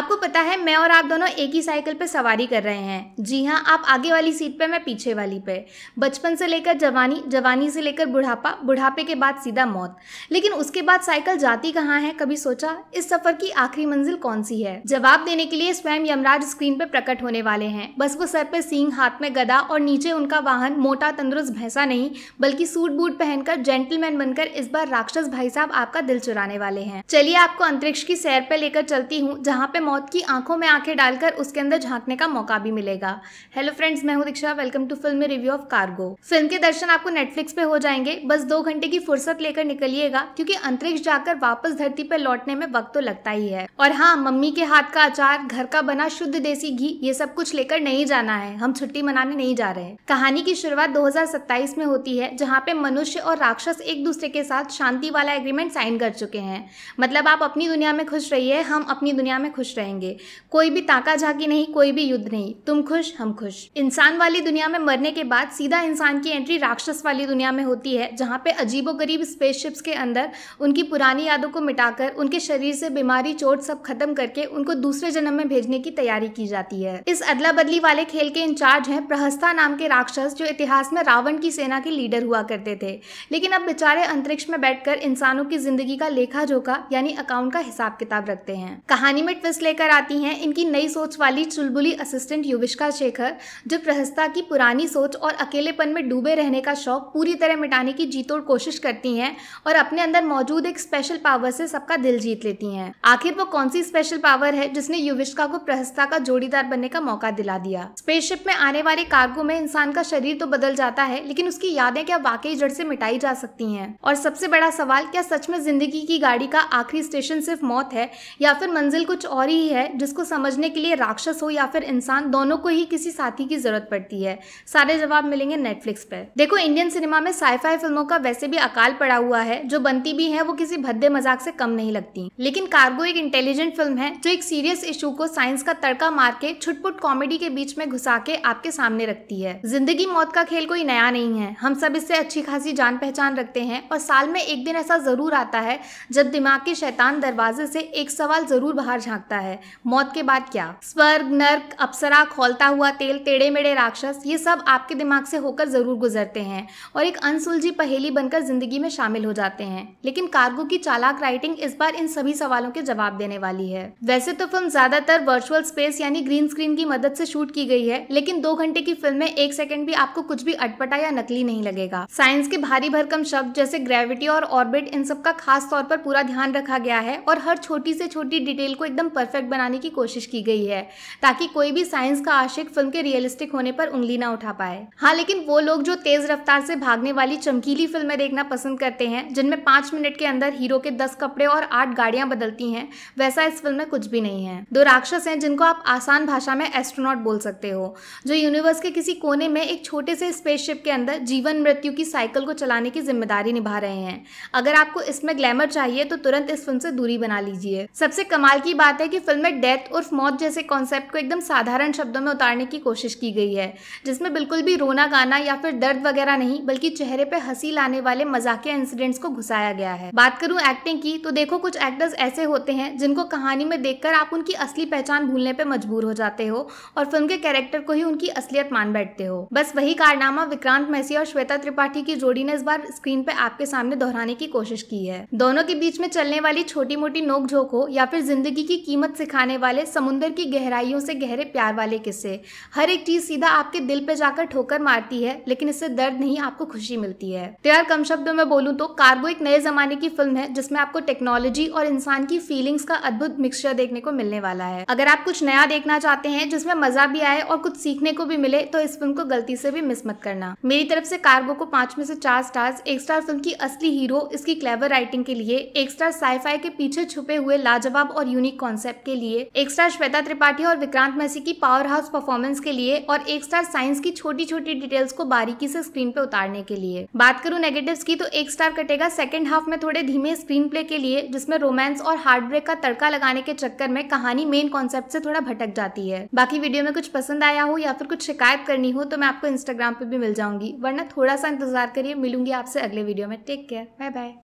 आपको पता है मैं और आप दोनों एक ही साइकिल पे सवारी कर रहे हैं जी हाँ आप आगे वाली सीट पे मैं पीछे वाली पे बचपन से लेकर जवानी जवानी से लेकर बुढ़ापा बुढ़ापे के बाद सीधा मौत लेकिन उसके बाद साइकिल जाती कहाँ है कभी सोचा इस सफर की आखिरी मंजिल कौन सी है जवाब देने के लिए स्वयं यमराज स्क्रीन पे प्रकट होने वाले हैं बस वो सर पे सींग हाथ में गदा और नीचे उनका वाहन मोटा तंदुरुस्त भैंसा नहीं बल्कि सूट बूट पहनकर जेंटलमैन बनकर इस बार राक्षस भाई साहब आपका दिल चुराने वाले हैं चलिए आपको अंतरिक्ष की सैर पे लेकर चलती हूँ जहाँ पे मौत की आंखों में आंखें डालकर उसके अंदर झांकने का मौका भी मिलेगा हेलो फ्रेंड्स मैं हूं Diksha welcome to film review of cargo film के दर्शन आपको नेटफ्लिक्स पे हो जाएंगे बस दो घंटे की फुर्सत लेकर निकलिएगा क्योंकि अंतरिक्ष जाकर वापस धरती पर लौटने में वक्त तो लगता ही है और हाँ मम्मी के हाथ का अचार घर का बना शुद्ध देसी घी ये सब कुछ लेकर नहीं जाना है हम छुट्टी मनाने नहीं जा रहे कहानी की शुरुआत दो में होती है जहाँ पे मनुष्य और राक्षस एक दूसरे के साथ शांति वाला एग्रीमेंट साइन कर चुके हैं मतलब आप अपनी दुनिया में खुश रहिए हम अपनी दुनिया में खुश रहेंगे कोई भी ताका झाकी नहीं कोई भी युद्ध नहीं तुम खुश हम खुश इंसान वाली दुनिया में मरने के बाद सीधा इंसान की एंट्री राक्षस वाली दुनिया में होती है जहाँ पे गरीब स्पेसशिप्स के अंदर उनकी पुरानी यादों को मिटाकर उनके शरीर से बीमारी चोट सब खत्म करके उनको दूसरे जन्म में भेजने की तैयारी की जाती है इस अदला बदली वाले खेल के इंचार्ज हैं प्रहस्ता नाम के राक्षस जो इतिहास में रावण की सेना के लीडर हुआ करते थे लेकिन अब बेचारे अंतरिक्ष में बैठकर इंसानों की जिंदगी का लेखा जोखा यानी अकाउंट का हिसाब किताब रखते हैं कहानी में ट्विस्ट लेकर आती हैं इनकी नई सोच वाली चुलबुली असिस्टेंट युविष्का शेखर जो प्रहस्ता की पुरानी सोच और अकेलेपन में डूबे रहने का शौक पूरी तरह मिटाने की जीतोड़ कोशिश करती हैं और अपने अंदर मौजूद एक स्पेशल पावर से सबका दिल जीत लेती हैं आखिर वो कौन सी स्पेशल पावर है जिसने युविष्का को प्रहस्ता का जोड़ीदार बनने का मौका दिला दिया स्पेसशिप में आने वाले कार्गो में इंसान का शरीर तो बदल जाता है लेकिन उसकी यादें क्या वाकई जड़ से मिटाई जा सकती हैं और सबसे बड़ा सवाल क्या सच में जिंदगी की गाड़ी का आखिरी स्टेशन सिर्फ मौत है या फिर मंजिल कुछ और कमजोरी ही है जिसको समझने के लिए राक्षस हो या फिर इंसान दोनों को ही किसी साथी की जरूरत पड़ती है सारे जवाब मिलेंगे नेटफ्लिक्स पर देखो इंडियन सिनेमा में साइफाई फिल्मों का वैसे भी अकाल पड़ा हुआ है जो बनती भी है वो किसी भद्दे मजाक से कम नहीं लगती लेकिन कार्गो एक इंटेलिजेंट फिल्म है जो एक सीरियस इशू को साइंस का तड़का मार के छुटपुट कॉमेडी के बीच में घुसा के आपके सामने रखती है जिंदगी मौत का खेल कोई नया नहीं है हम सब इससे अच्छी खासी जान पहचान रखते हैं और साल में एक दिन ऐसा जरूर आता है जब दिमाग के शैतान दरवाजे से एक सवाल जरूर बाहर झांकता है है मौत के बाद क्या स्वर्ग नर्क अप्सरा खोलता हुआ तेल टेढ़े मेढ़े राक्षस ये सब आपके दिमाग से होकर जरूर गुजरते हैं और एक अनसुलझी पहेली बनकर जिंदगी में शामिल हो जाते हैं लेकिन कार्गो की चालाक राइटिंग इस बार इन सभी सवालों के जवाब देने वाली है वैसे तो फिल्म ज्यादातर वर्चुअल स्पेस यानी ग्रीन स्क्रीन की मदद से शूट की गई है लेकिन दो घंटे की फिल्म में एक सेकंड भी आपको कुछ भी अटपटा या नकली नहीं लगेगा साइंस के भारी भरकम शब्द जैसे ग्रेविटी और ऑर्बिट इन सब का खास तौर पर पूरा ध्यान रखा गया है और हर छोटी से छोटी डिटेल को एकदम परफेक्ट परफेक्ट बनाने की कोशिश की गई है ताकि कोई भी साइंस का आशिक फिल्म के रियलिस्टिक होने पर उंगली ना उठा पाए हाँ लेकिन वो लोग जो तेज रफ्तार से भागने वाली चमकीली फिल्में देखना पसंद करते हैं जिनमें पांच मिनट के अंदर हीरो के दस कपड़े और आठ गाड़ियां बदलती हैं वैसा इस फिल्म में कुछ भी नहीं है दो राक्षस हैं जिनको आप आसान भाषा में एस्ट्रोनॉट बोल सकते हो जो यूनिवर्स के किसी कोने में एक छोटे से स्पेसशिप के अंदर जीवन मृत्यु की साइकिल को चलाने की जिम्मेदारी निभा रहे हैं अगर आपको इसमें ग्लैमर चाहिए तो तुरंत इस फिल्म से दूरी बना लीजिए सबसे कमाल की बात है कि फिल्म में डेथ और मौत जैसे कॉन्सेप्ट को एकदम साधारण शब्दों में उतारने की कोशिश की गई है जिसमें बिल्कुल भी रोना गाना या फिर दर्द वगैरह नहीं बल्कि चेहरे पर हंसी लाने वाले मजाकिया इंसिडेंट्स को घुसाया गया है बात करूँ एक्टिंग की तो देखो कुछ एक्टर्स ऐसे होते हैं जिनको कहानी में देखकर आप उनकी असली पहचान भूलने पर मजबूर हो जाते हो और फिल्म के कैरेक्टर को ही उनकी असलियत मान बैठते हो बस वही कारनामा विक्रांत मैसी और श्वेता त्रिपाठी की जोड़ी ने इस बार स्क्रीन पे आपके सामने दोहराने की कोशिश की है दोनों के बीच में चलने वाली छोटी मोटी नोक झोंक हो या फिर जिंदगी की कीमत हिम्मत सिखाने वाले समुंदर की गहराइयों से गहरे प्यार वाले किस्से हर एक चीज़ सीधा आपके दिल पे जाकर ठोकर मारती है लेकिन इससे दर्द नहीं आपको खुशी मिलती है तो यार कम शब्दों में बोलूँ तो कार्गो एक नए ज़माने की फिल्म है जिसमें आपको टेक्नोलॉजी और इंसान की फीलिंग्स का अद्भुत मिक्सचर देखने को मिलने वाला है अगर आप कुछ नया देखना चाहते हैं जिसमें मजा भी आए और कुछ सीखने को भी मिले तो इस फिल्म को गलती से भी मिस मत करना मेरी तरफ से कार्गो को पांच में से चार स्टार्स एक स्टार फिल्म की असली हीरो इसकी क्लेवर राइटिंग के लिए एक स्टार साइफाई के पीछे छुपे हुए लाजवाब और यूनिक कॉन्सेप्ट प्रोजेक्ट के लिए एक स्टार श्वेता त्रिपाठी और विक्रांत मैसी की पावर हाउस परफॉर्मेंस के लिए और एक स्टार साइंस की छोटी छोटी डिटेल्स को बारीकी से स्क्रीन पे उतारने के लिए बात करूँ नेगेटिव की तो एक स्टार कटेगा सेकंड हाफ में थोड़े धीमे स्क्रीन प्ले के लिए जिसमें रोमांस और हार्ट ब्रेक का तड़का लगाने के चक्कर में कहानी मेन कॉन्सेप्ट से थोड़ा भटक जाती है बाकी वीडियो में कुछ पसंद आया हो या फिर कुछ शिकायत करनी हो तो मैं आपको इंस्टाग्राम पे भी मिल जाऊंगी वरना थोड़ा सा इंतजार करिए मिलूंगी आपसे अगले वीडियो में टेक केयर बाय बाय